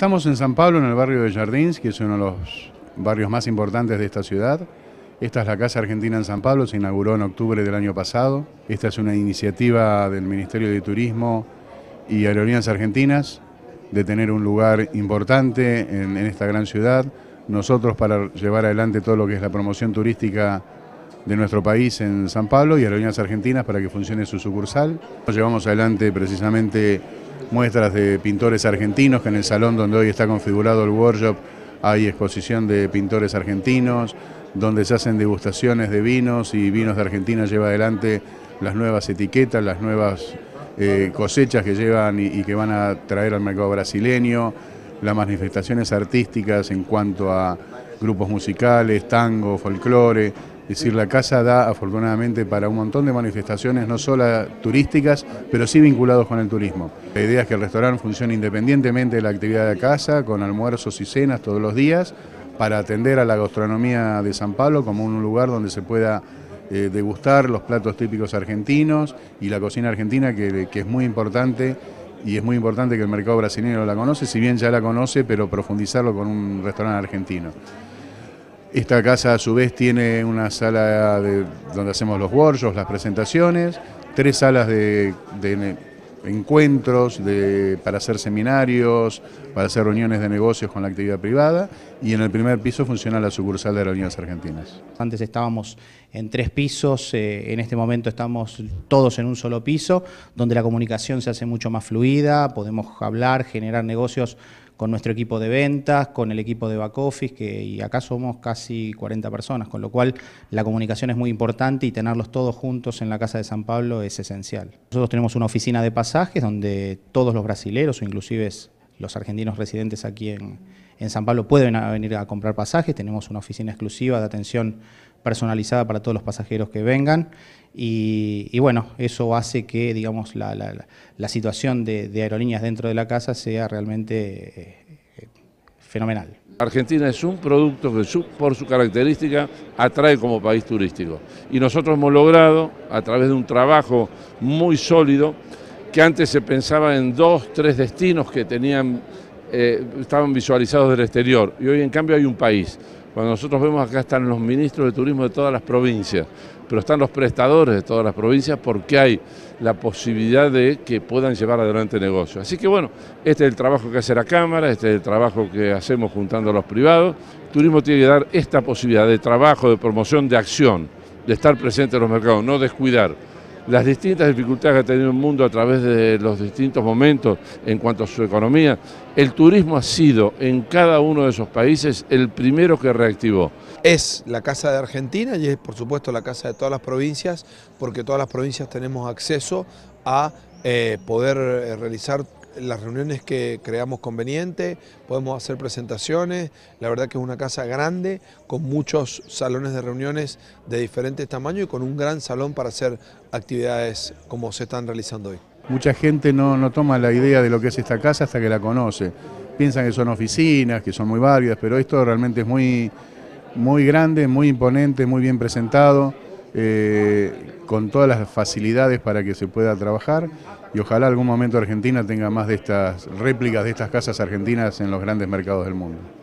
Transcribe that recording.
Estamos en San Pablo, en el barrio de Jardins, que es uno de los barrios más importantes de esta ciudad. Esta es la Casa Argentina en San Pablo, se inauguró en octubre del año pasado. Esta es una iniciativa del Ministerio de Turismo y Aerolíneas Argentinas de tener un lugar importante en, esta gran ciudad. Nosotros para llevar adelante todo lo que es la promoción turística de nuestro país en San Pablo y Aerolíneas Argentinas para que funcione su sucursal. Llevamos adelante precisamente muestras de pintores argentinos, que en el salón donde hoy está configurado el workshop hay exposición de pintores argentinos, donde se hacen degustaciones de vinos y Vinos de Argentina lleva adelante las nuevas etiquetas, las nuevas eh, cosechas que llevan y, que van a traer al mercado brasileño, las manifestaciones artísticas en cuanto a grupos musicales, tango, folclore, es decir, la casa da afortunadamente para un montón de manifestaciones, no solo turísticas, pero sí vinculados con el turismo. La idea es que el restaurante funcione independientemente de la actividad de la casa, con almuerzos y cenas todos los días, para atender a la gastronomía de San Pablo como un lugar donde se pueda eh, degustar los platos típicos argentinos y la cocina argentina, que, que es muy importante y es muy importante que el mercado brasileño la conoce, si bien ya la conoce, pero profundizarlo con un restaurante argentino. Esta casa a su vez tiene una sala donde hacemos los workshops, las presentaciones, tres salas de, encuentros para hacer seminarios, para hacer reuniones de negocios con la actividad privada y en el primer piso funciona la sucursal de reuniones Argentinas. Antes estábamos en tres pisos, eh, en este momento estamos todos en un solo piso, donde la comunicación se hace mucho más fluida, podemos hablar, generar negocios con nuestro equipo de ventas, con el equipo de back office, que y acá somos casi 40 personas, con lo cual la comunicación es muy importante y tenerlos todos juntos en la Casa de San Pablo es esencial. Nosotros tenemos una oficina de pasajes donde todos los brasileros o inclusive los argentinos residentes aquí en, en San Pablo pueden venir a comprar pasajes, tenemos una oficina exclusiva de atención personalizada para todos los pasajeros que vengan y, bueno, eso hace que digamos la, situación de, aerolíneas dentro de la casa sea realmente eh, eh, fenomenal. Argentina es un producto que por su característica atrae como país turístico. Y nosotros hemos logrado, a través de un trabajo muy sólido, que antes se pensaba en dos, tres destinos que tenían eh, estaban visualizados del exterior y hoy en cambio hay un país. Cuando nosotros vemos acá están los ministros de turismo de todas las provincias, pero están los prestadores de todas las provincias porque hay la posibilidad de que puedan llevar adelante negocios. Así que bueno, este es el trabajo que hace la Cámara, este es el trabajo que hacemos juntando a los privados. turismo tiene que dar esta posibilidad de trabajo, de promoción, de acción, de estar presente en los mercados, no descuidar las distintas dificultades que ha tenido el mundo a través de los distintos momentos en cuanto a su economía, el turismo ha sido en cada uno de esos países el primero que reactivó. Es la Casa de Argentina y es por supuesto la Casa de todas las provincias, porque todas las provincias tenemos acceso a eh, poder eh, realizar las reuniones que creamos conveniente, podemos hacer presentaciones, la verdad que es una casa grande, con muchos salones de reuniones de diferentes tamaños y con un gran salón para hacer actividades como se están realizando hoy. Mucha gente no, toma la idea de lo que es esta casa hasta que la conoce. Piensan que son oficinas, que son muy válidas, pero esto realmente es muy, muy grande, muy imponente, muy bien presentado. Eh, con todas las facilidades para que se pueda trabajar y ojalá algún momento Argentina tenga más de estas réplicas de estas casas argentinas en los grandes mercados del mundo.